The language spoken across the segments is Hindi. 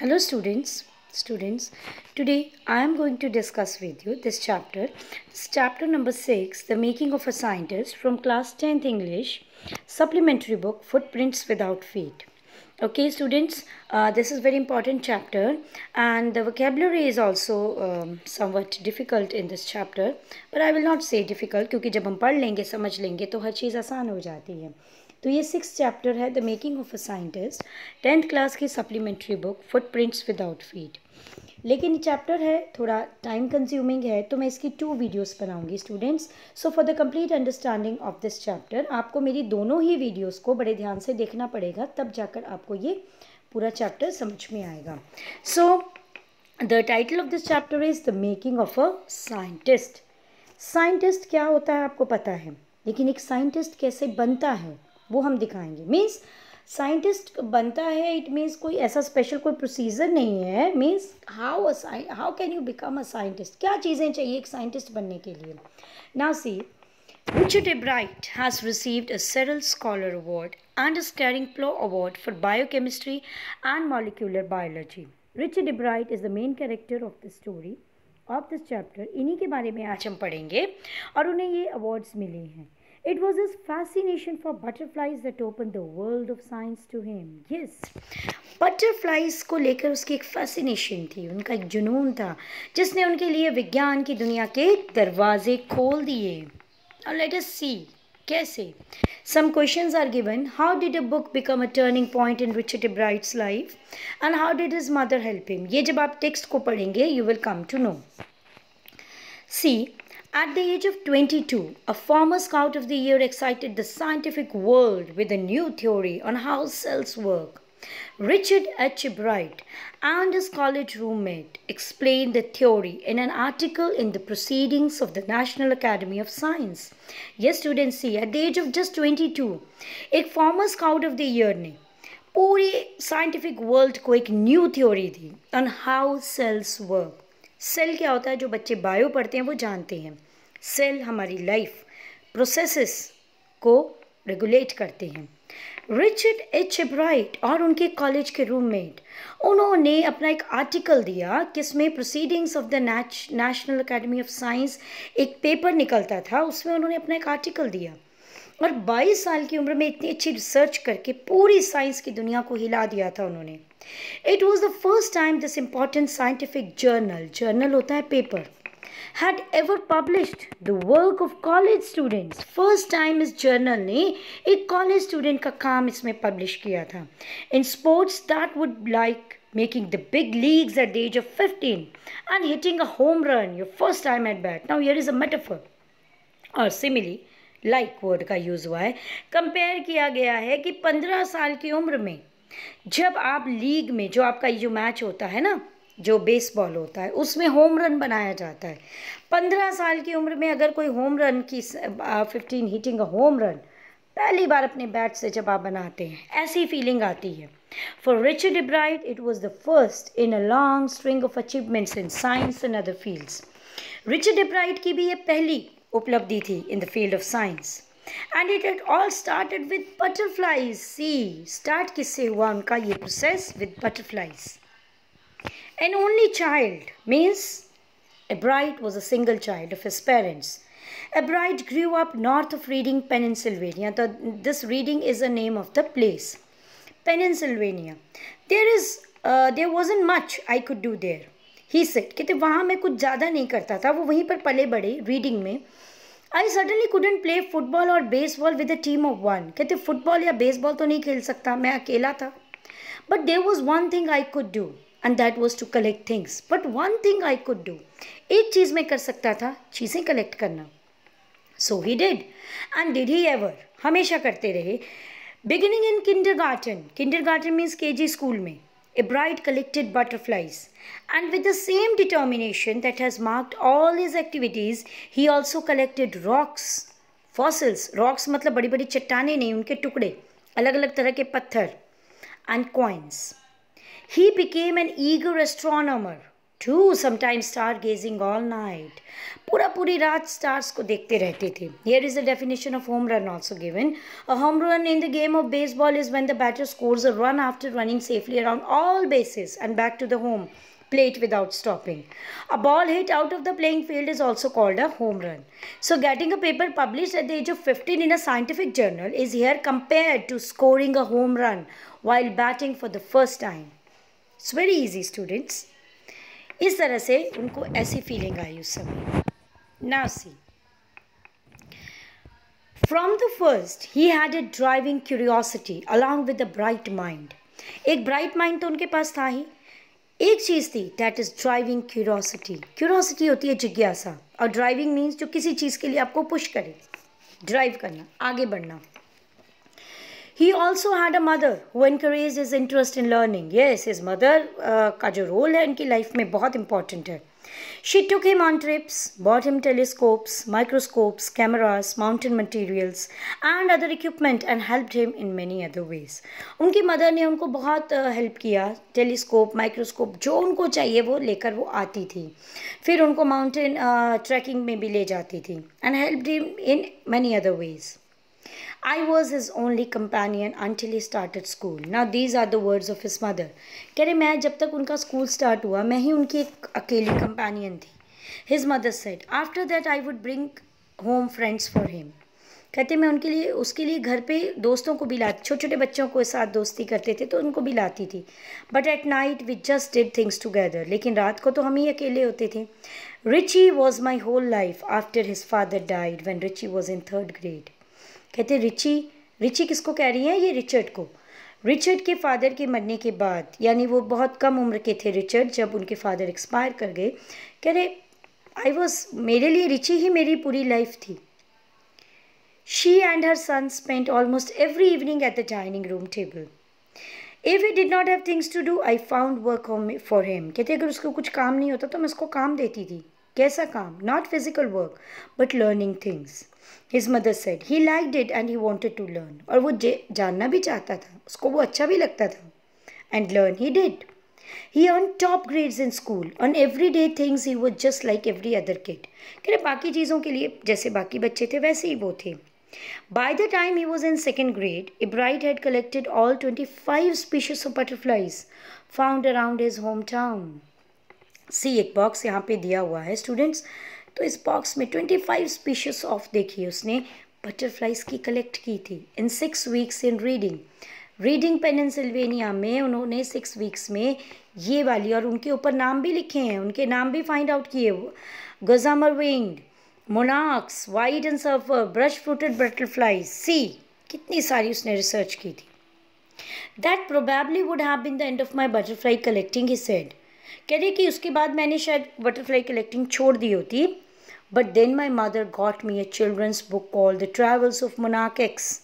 hello students students today i am going to discuss with you this chapter this chapter number 6 the making of a scientist from class 10th english supplementary book footprints without feet okay students uh, this is very important chapter and the vocabulary is also um, somewhat difficult in this chapter but i will not say difficult kyunki jab hum pad lenge samajh lenge to har cheez aasan ho jati hai तो ये सिक्स चैप्टर है the making of a scientist tenth class की supplementary book footprints without feet लेकिन ये चैप्टर है थोड़ा टाइम कंज्यूमिंग है तो मैं इसकी टू वीडियोस बनाऊंगी students so for the complete understanding of this chapter आपको मेरी दोनों ही वीडियोस को बड़े ध्यान से देखना पड़ेगा तब जाकर आपको ये पूरा चैप्टर समझ में आएगा so the title of this chapter is the making of a scientist scientist क्या होता है आपको पता है लेकिन एक साइंटिस्ट कैसे बनता है वो हम दिखाएंगे मीन्स साइंटिस्ट बनता है इट मीन्स कोई ऐसा स्पेशल कोई प्रोसीजर नहीं है means how how can you become a scientist क्या चीज़ें चाहिए एक साइंटिस्ट बनने के लिए ना सी Richard Ebright has received a Cyril Scholar Award and a Scaring Plow Award for Biochemistry and Molecular Biology. Richard Ebright is the main character of the story of this chapter. इन्हीं के बारे में आज हम पढ़ेंगे और उन्हें ये awards मिले हैं It was his fascination for butterflies that opened the world of science to him. Yes, butterflies को लेकर उसकी एक फैसिनेशन थी उनका एक जुनून था जिसने उनके लिए विज्ञान की दुनिया के दरवाजे खोल दिए और लेट अस सी कैसे some questions are given how did a book become a turning point in Richard Bright's life and how did his mother help him ये जब आप टेक्स्ट को पढ़ेंगे you will come to know see At the age of 22, a former Scout of the Year excited the scientific world with a new theory on how cells work. Richard H. Bright and his college roommate explained the theory in an article in the Proceedings of the National Academy of Science. Yes, students, see, at the age of just 22 a former Scout of the Year ne, पूरी scientific world को एक new theory दी on how cells work. Cell क्या होता है जो बच्चे बायो पढ़ते हैं वो जानते हैं सेल हमारी लाइफ प्रोसेसेस को रेगुलेट करते हैं रिचर्ड एच ब्राइट और उनके कॉलेज के रूममेट उन्होंने अपना एक आर्टिकल दिया जिसमें Proceedings of the National Academy of Science एक पेपर निकलता था उसमें उन्होंने अपना एक आर्टिकल दिया और 22 साल की उम्र में इतनी अच्छी रिसर्च करके पूरी साइंस की दुनिया को हिला दिया था उन्होंने it was the first time this important scientific journal journal होता है paper had ever published the work of college students. First time is journal ne एक college student ka kaam isme publish kiya tha In sports that would like making the big leagues at the age of 15 and hitting a home run your first time at bat. Now here is a metaphor or simile. like word ka use hua hai compare kiya gaya hai ki 15 saal ki umr mein जब आप लीग में जो आपका ये जो मैच होता है ना जो बेसबॉल होता है उसमें होम रन बनाया जाता है पंद्रह साल की उम्र में अगर कोई होम रन की fifteen hitting a home run पहली बार अपने बैट से जब आप बनाते हैं ऐसी फीलिंग आती है for Richard Ebright it was the first in a long string of achievements in science and other fields Richard Ebright की भी ये पहली उपलब्धि थी in the field of science and it it all started with butterflies see start किससे हुआ उनका ये process with butterflies An only child means bride was a single child of his parents. bride grew up north of Reading, Pennsylvania. The, this Reading is the name of the place. Pennsylvania. There is, uh, there wasn't much I could do there. He said, तो वहाँ मैं कुछ ज़्यादा नहीं करता था वो वहीं पर पले बड़े में. I suddenly couldn't play football or baseball with a team of one. कि तो football या baseball तो नहीं खेल सकता मैं अकेला था But there was one thing I could do. And that was to collect things but one thing I could do एक चीज़ मैं कर सकता था चीज़ें कलेक्ट करना so he did and did he ever हमेशा करते रहे beginning in kindergarten kindergarten means K G school में ए ब्राइट कलेक्टेड butterflies. एंड with the same determination that has marked all his activities, he also collected rocks, fossils. Rocks मतलब बड़ी बड़ी चट्टाने नहीं उनके टुकड़े अलग अलग तरह के पत्थर and coins. He became an eager astronomer too, sometimes stargazing all night. Pura puri raat stars ko dekhte rehte the. Here is the definition of home run also given. A home run in the game of baseball is when the batter scores a run after running safely around all bases and back to the home plate without stopping. A ball hit out of the playing field is also called a home run. So getting a paper published at the age of 15 in a scientific journal is here compared to scoring a home run while batting for the first time. It's very easy students इस तरह से उनको ऐसी फीलिंग आई उस समय now see from the first he had a driving curiosity along with a bright mind एक ब्राइट माइंड तो उनके पास था ही एक चीज़ थी that is driving curiosity curiosity होती है जिज्ञासा और ड्राइविंग मीन्स जो किसी चीज़ के लिए आपको पुश करे ड्राइव करना आगे बढ़ना he also had a mother who increase his interest in learning yes his mother का जो रोल है इनकी लाइफ में बहुत इंपॉर्टेंट है she took him on trips bought him telescopes microscopes cameras mountain materials and other equipment and help him in many other ways उनकी मदर ने उनको बहुत हेल्प किया टेलीस्कोप माइक्रोस्कोप जो उनको चाहिए वो लेकर वो आती थी फिर उनको माउंटेन ट्रैकिंग में भी ले जाती थी and help him in many other ways I was his only companion until he started school. Now these are the words of his mother. कह रहे मैं जब तक उनका स्कूल स्टार्ट हुआ मैं ही उनकी एक अकेली कंपेनियन थी his mother said after that I would bring home friends for him कहते मैं उनके लिए उसके लिए घर पे दोस्तों को भी लाती छोटे छोटे बच्चों को साथ दोस्ती करते थे तो उनको भी लाती थी but at night we just did things together लेकिन रात को तो हम ही अकेले होते थे Richie was my whole life after his father died when Richie was in third grade कहते रिची रिची किसको कह रही है ये रिचर्ड को रिचर्ड के फादर के मरने के बाद यानी वो बहुत कम उम्र के थे रिचर्ड जब उनके फादर एक्सपायर कर गए कह रहे आई वॉज मेरे लिए रिची ही मेरी पूरी लाइफ थी and her son son almost every evening at the dining room table if you did not have things to do I found work home for him. कहते अगर उसको कुछ काम नहीं होता तो मैं उसको काम देती थी कैसा काम not physical work but learning things his mother said he like it and he wanted to learn और वो जानना भी चाहता था उसको वो अच्छा भी लगता था and learn he did he earn top grades in school on every day things he वो just like every other kid कह रहे बाकी चीज़ों के लिए जैसे बाकी बच्चे थे वैसे ही वो थे By the time he was in second grade, Ebright had collected all twenty-five species of butterflies found around his hometown. See, एक box यहाँ पे दिया हुआ है स्टूडेंट्स तो इस बॉक्स में ट्वेंटी फाइव स्पीशीज ऑफ देखिए उसने बटरफ्लाइज की कलेक्ट की थी in six weeks in Reading Reading Pennsylvania में उन्होंने सिक्स वीक्स में ये वाली और उनके ऊपर नाम भी लिखे हैं उनके नाम भी फाइंड आउट किए गजामर wing monarchs white and sulphur brush footed butterfly see कितनी सारी उसने रिसर्च की थी that probably would have been the end of my butterfly collecting he said कह रही कि उसके बाद मैंने शायद बटरफ्लाई कलेक्टिंग छोड़ दी होती but then my mother got me a children's book call the travels of मोनाक एक्स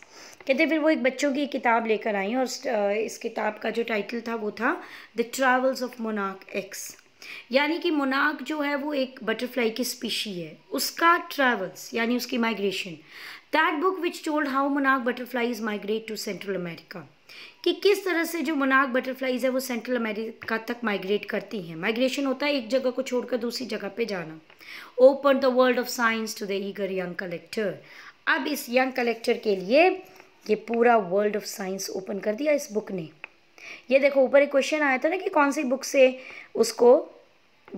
कहते फिर वो एक बच्चों की किताब लेकर आई और इस किताब का जो टाइटल था वो था द ट्रैवल्स ऑफ मोनाक एक्स यानी कि मोनाक जो है वो एक बटरफ्लाई की स्पीशी है उसका ट्रैवल्स यानी उसकी migration that book which told how मोनाक is migrate to Central America कि किस तरह से जो मनाक बटरफ्लाइज है वो सेंट्रल अमेरिका तक माइग्रेट करती हैं माइग्रेशन होता है एक जगह को छोड़कर दूसरी जगह पे जाना open the world of science to the eager young collector अब इस यंग कलेक्टर के लिए ये पूरा वर्ल्ड ऑफ साइंस ओपन कर दिया इस बुक ने ये देखो ऊपर एक क्वेश्चन आया था ना कि कौन सी बुक से उसको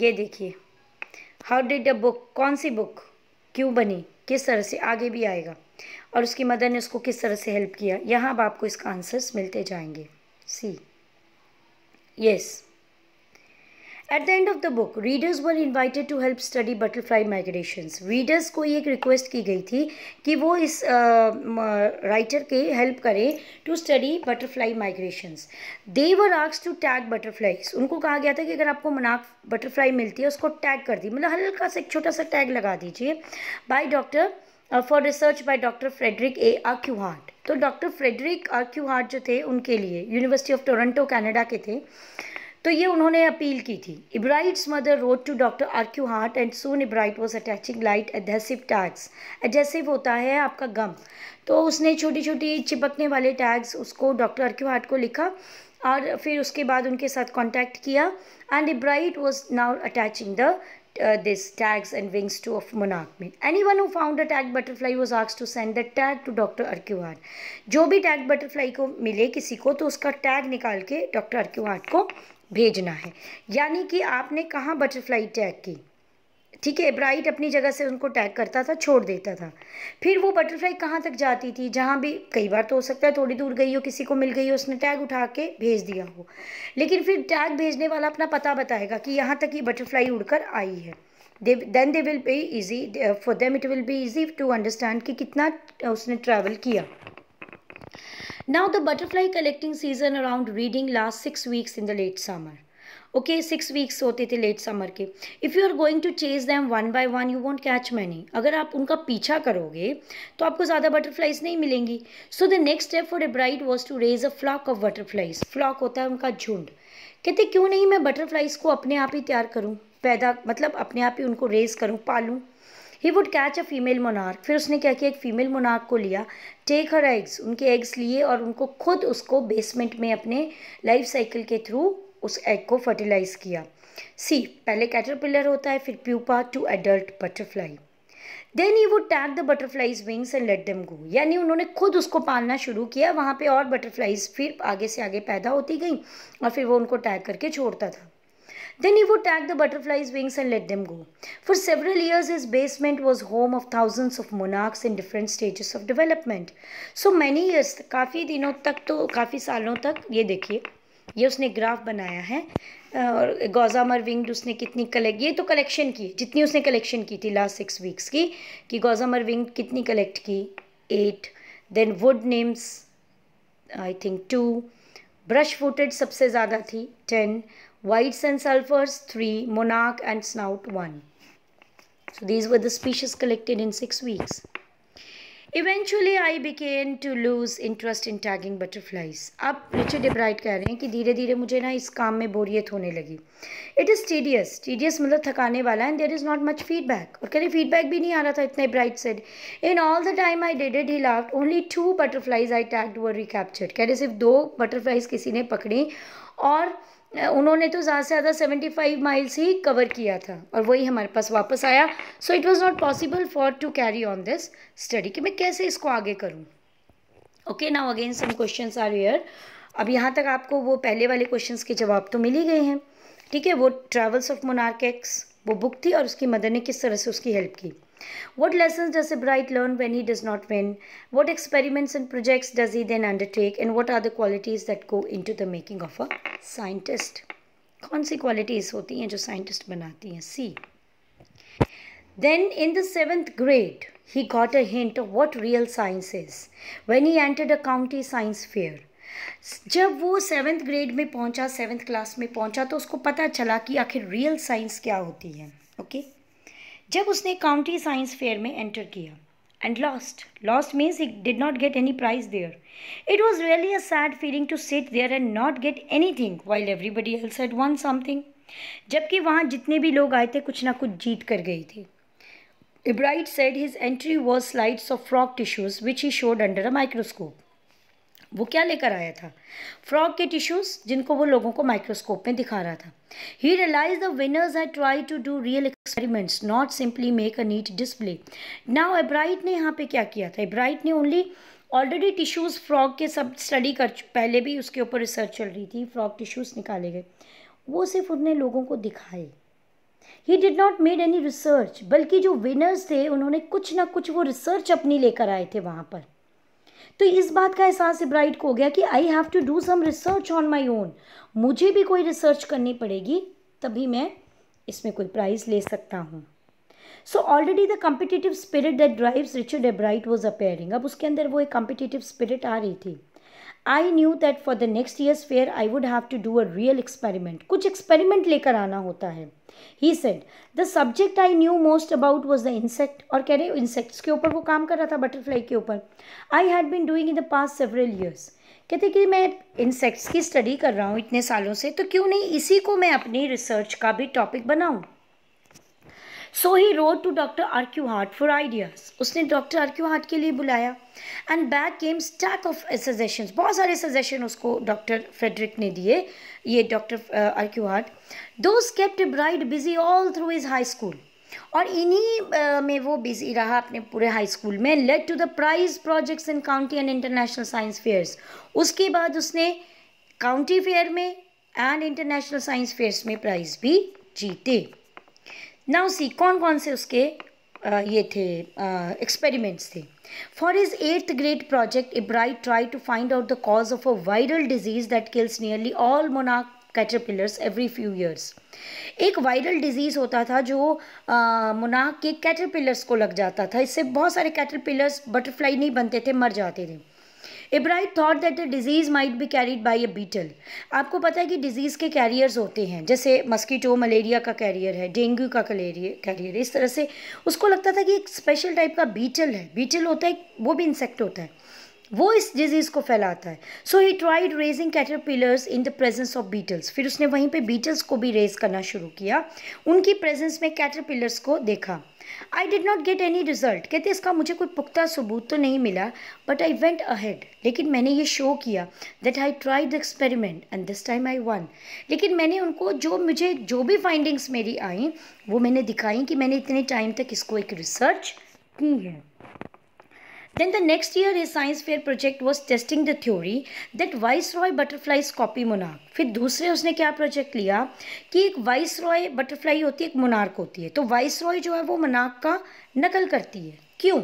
ये देखिए हाउ डिड द बुक कौन सी बुक क्यों बनी किस तरह से आगे भी आएगा और उसकी मदर ने उसको किस तरह से हेल्प किया यहाँ अब आपको इसका आंसर्स मिलते जाएंगे see yes at the end of the book readers were invited to help study butterfly migrations readers को ये एक रिक्वेस्ट की गई थी कि वो इस राइटर uh, के हेल्प करें to study butterfly migrations they were आक्स टू टैग बटरफ्लाईज उनको कहा गया था कि अगर आपको मनाक बटरफ्लाई मिलती है उसको टैग कर दी मतलब हल्का सा एक छोटा सा टैग लगा दीजिए by doctor for research by doctor Frederick A Urquhart तो डॉक्टर फ्रेडरिक आक्यूहार्ट जो थे उनके लिए यूनिवर्सिटी ऑफ टोरंटो कैनेडा के थे तो ये उन्होंने अपील की थी Ebright's mother wrote to doctor Urquhart and soon Ebright was attaching light adhesive tags adhesive होता है आपका गम तो उसने छोटी छोटी चिपकने वाले टैग्स उसको डॉक्टर आर क्यू हार्ट को लिखा और फिर उसके बाद उनके साथ कॉन्टैक्ट किया and Ebright was now attaching the uh, this tags and wings to of monarch male. Anyone who found a tagged butterfly was asked to send the tag to Dr. Arkiwar. jo bhi tagged butterfly ko mile kisi ko to uska tag nikal ke Dr. Arkiwar ko bhejna hai yani ki aapne kahan butterfly tag ki ठीक है ब्राइट अपनी जगह से उनको टैग करता था छोड़ देता था फिर वो बटरफ्लाई कहाँ तक जाती थी जहाँ भी कई बार तो हो सकता है थोड़ी दूर गई हो किसी को मिल गई हो उसने टैग उठा के भेज दिया हो लेकिन फिर टैग भेजने वाला अपना पता बताएगा कि यहाँ तक ये बटरफ्लाई उड़कर आई है they then they will be easy for them it will be easy to understand कि कितना उसने ट्रैवल किया now the butterfly collecting season around Reading last six weeks in the late summer okay six weeks होते थे लेट समर के if you are going to chase them one by one you won't catch many अगर आप उनका पीछा करोगे तो आपको ज़्यादा बटरफ्लाइज नहीं मिलेंगी so the next step for Ebright was to raise a flock of butterflies flock होता है उनका झुंड कहते क्यों नहीं मैं बटरफ्लाइज को अपने आप ही तैयार करूँ पैदा मतलब अपने आप ही उनको रेज करूँ पालूँ he would catch a female monarch फिर उसने क्या किया एक फीमेल मोनार्क को लिया टेक हर एग्स उनके एग्स लिए और उनको खुद उसको बेसमेंट में अपने लाइफ साइकिल के थ्रू उस एग को फर्टिलाइज़ किया सी पहले कैटरपिलर होता है फिर pupa to adult butterfly then he वो tag the butterflies wings and let them go यानी उन्होंने खुद उसको पालना शुरू किया वहाँ पे और बटरफ्लाईज फिर आगे से आगे पैदा होती गई और फिर वो उनको टैग करके छोड़ता था देन ही वो tag the butterflies wings and let them go for several years his basement was home of thousands of monarchs in different stages of development. So many years काफ़ी दिनों तक तो काफ़ी सालों तक ये देखिए ये उसने ग्राफ बनाया है और गौजामर विंग्ड उसने कितनी कलेक्ट ये तो कलेक्शन की जितनी उसने कलेक्शन की थी लास्ट सिक्स वीक्स की कि गोजामर विंग्ड कितनी कलेक्ट की eight then wood nymphs I think two brush footed सबसे ज़्यादा थी ten whites and sulphurs three मोनाक and snout one so these we the collected in six weeks eventually I began to lose interest in tagging butterflies अब रिचर्ड डिब्राइट कह रहे हैं कि धीरे धीरे मुझे ना इस काम में बोरियत होने लगी इट इज़ टीडियस टीडियस मतलब थकाने वाला and there is not much feedback और कह रहे फीडबैक भी नहीं आ रहा था इतने Ebright said in all the time I did it he laughed only two butterflies I tagged were recaptured कह रहे सिर्फ दो बटरफ्लाइज किसी ने पकड़ी और उन्होंने तो ज़्यादा से ज़्यादा सेवेंटी फाइव माइल्स ही कवर किया था और वही हमारे पास वापस आया so it was not possible for to carry on this study कि मैं कैसे इसको आगे करूँ okay now again some question are here अब यहाँ तक आपको वो पहले वाले क्वेश्चन के जवाब तो मिल ही गए हैं ठीक है वो ट्रेवल्स ऑफ एक्स वो बुक थी और उसकी मदर ने किस तरह से उसकी हेल्प की What lessons does a bright learn when he does not win? What experiments and projects does he then undertake? And what are the qualities that go into the making of a scientist? कौन सी qualities होती हैं जो scientist बनाती हैं? See. Then in the seventh grade, he got a hint of what real science is when he entered a county science fair. जब वो सेवन्थ ग्रेड में पहुंचा सेवन्थ क्लास में पहुंचा तो उसको पता चला कि आखिर रियल साइंस क्या होती है ओके okay? जब उसने काउंटी साइंस फेयर में एंटर किया and lost lost means he did not get any prize there it was really a sad feeling to sit there and not get anything while everybody else at won something जबकि वहाँ जितने भी लोग आए थे कुछ ना कुछ जीत कर गए थे Ebright said his entry was slides of frog tissues which he showed under a microscope वो क्या लेकर आया था फ्रॉग के टिश्यूज़ जिनको वो लोगों को माइक्रोस्कोप में दिखा रहा था he realized the winners I try to do real experiments not simply make a neat display now Ebright ने यहाँ पे क्या किया था एब्राइट ने ओनली ऑलरेडी टिश्यूज़ फ्रॉग के सब स्टडी कर पहले भी उसके ऊपर रिसर्च चल रही थी फ्रॉग टिश्यूज़ निकाले गए वो सिर्फ उनने लोगों को दिखाए he did not made any research बल्कि जो विनर्स थे उन्होंने कुछ ना कुछ वो रिसर्च अपनी लेकर आए थे वहाँ पर तो इस बात का एहसास ब्राइट को हो गया कि I have to do some research on my own मुझे भी कोई रिसर्च करनी पड़ेगी तभी मैं इसमें कोई प्राइज़ ले सकता हूँ so already the competitive spirit that drives Richard Ebright was appearing अब उसके अंदर वो एक कम्पिटिटिव स्पिरिट आ रही थी I knew that for the next years fair I would have to do a real experiment कुछ एक्सपेरिमेंट लेकर आना होता है he said the subject I knew most about was the insect और कह रहे इंसेक्ट्स के ऊपर वो काम कर रहा था बटरफ्लाई के ऊपर I had been doing in the past several years कहते कि मैं इंसेक्ट्स की स्टडी कर रहा हूँ इतने सालों से तो क्यों नहीं इसी को मैं अपनी रिसर्च का भी टॉपिक बनाऊँ so he wrote to doctor Urquhart for ideas उसने डॉक्टर आर क्यू हार्ट के लिए बुलाया and back came stack of suggestion बहुत सारे सजेशन उसको डॉक्टर फ्रेडरिक ने दिए ये डॉक्टर आर क्यू हार्ट दो kept Ebright busy all through his high school और इन्हीं uh, में वो बिजी रहा अपने पूरे हाई स्कूल में led to the prize projects in county and international science fairs उसके बाद उसने काउंटी फेयर में एंड इंटरनेशनल साइंस फेयर्स में प्राइज़ भी जीते नाउ सी कौन कौन से उसके आ, ये थे एक्सपेरिमेंट्स थे for his eighth grade project Ebright try to find out the cause of a viral disease that kills nearly all मोनाक कैटरपिलर्स एवरी फ्यू ईयर्स एक वायरल डिजीज़ होता था जो मुनाक के कैटरपिलर्स को लग जाता था इससे बहुत सारे कैटरपिलर्स बटरफ्लाई नहीं बनते थे मर जाते थे Ebright thought that the disease might be carried by a beetle आपको पता है कि डिजीज़ के कैरियर्स होते हैं जैसे मस्कीटो मलेरिया का कैरियर है डेंगू का कैरियर है इस तरह से उसको लगता था कि एक स्पेशल टाइप का बीटल है बीटल होता है वो भी इंसेक्ट होता है वो इस डिजीज़ को फैलाता है so he tried raising caterpillars in the presence of beetles फिर उसने वहीं पे बीटल्स को भी रेज करना शुरू किया उनकी प्रेजेंस में कैटरपिलर्स को देखा I did not get any result कहते इसका मुझे कोई पुख्ता सबूत तो नहीं मिला बट आई वेंट अहेड लेकिन मैंने ये शो किया that I tried the experiment and this time I won लेकिन मैंने उनको जो मुझे जो भी फाइंडिंग्स मेरी आई वो मैंने दिखाई कि मैंने इतने टाइम तक इसको एक रिसर्च की है Then the next year his science fair project was testing the theory that viceroy butterflies copy monarch. फिर दूसरे उसने क्या प्रोजेक्ट लिया कि एक वाइस रॉय बटरफ्लाई होती है एक मोनार्क होती है तो वाइस रॉय जो है वो मोनार्क का नकल करती है क्यों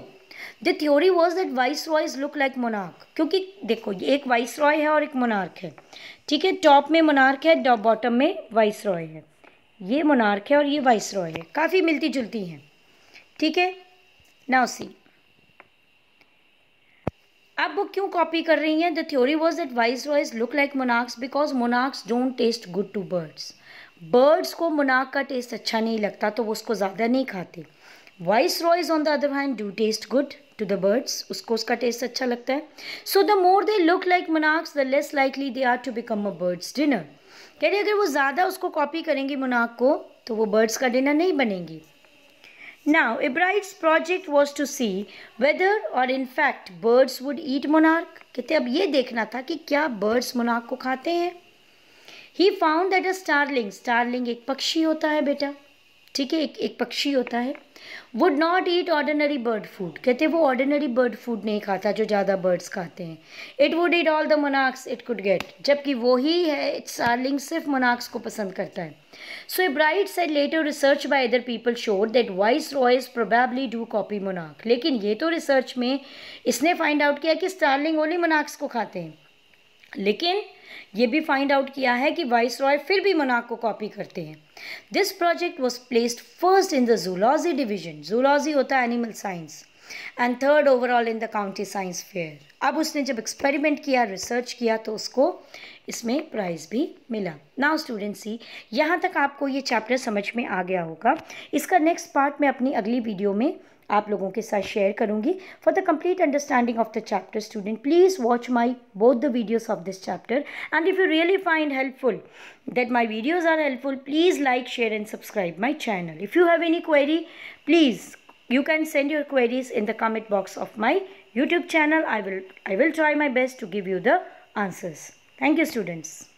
the theory was that viceroys look like monarch क्योंकि देखो ये एक वाइस रॉय है और एक मोनार्क है ठीक है टॉप में मोनार्क है बॉटम में वाइस रॉय है ये मोनार्क है और ये वाइस रॉय है काफ़ी मिलती जुलती हैं ठीक है नाउ सी अब वो क्यों कॉपी कर रही हैं the theory was that viceroys look like monarchs because monarchs don't taste good to birds birds को मोनाक का टेस्ट अच्छा नहीं लगता तो वो उसको ज़्यादा नहीं खाते viceroys on the other hand do taste good to the birds उसको उसका टेस्ट अच्छा लगता है so the more they look like monarchs the less likely they are to become a bird's dinner कह रही अगर वो ज़्यादा उसको कॉपी करेंगी मोनाक को तो वो बर्ड्स का डिनर नहीं बनेंगी Now, Ebride's project was to see whether or in fact birds would eat monarch. कहते अब ये देखना था कि क्या birds monarch को खाते हैं He found that a starling, starling एक पक्षी होता है बेटा ठीक है एक एक पक्षी होता है would not eat ordinary bird food कहते वो ऑर्डिनरी बर्ड फूड नहीं खाता जो ज़्यादा बर्ड्स खाते हैं it would eat all the monarchs it could get जबकि वो ही है सार्लिंग सिर्फ मोनाक्स को पसंद करता है so Ebright set later research by other people showed that viceroys probably do copy मोनाक लेकिन ये तो रिसर्च में इसने फाइंड आउट किया कि स्टार्लिंग ओनली मोनाक्स को खाते हैं लेकिन ये भी फाइंड आउट किया है कि वाइस रॉय फिर भी मनाक को कॉपी करते हैं this project was placed first in the zoology division zoology होता है animal science and third overall in the county science fair अब उसने जब एक्सपेरिमेंट किया रिसर्च किया तो उसको इसमें प्राइज़ भी मिला नाउ स्टूडेंट सी यहाँ तक आपको ये चैप्टर समझ में आ गया होगा इसका नेक्स्ट पार्ट मैं अपनी अगली वीडियो में आप लोगों के साथ शेयर करूंगी for the complete understanding of the chapter student please watch my both the videos of this chapter and if you really find helpful that my videos are helpful please like share and subscribe my channel if you have any query please you can send your queries in the comment box of my YouTube channel I will I will try my best to give you the answers thank you students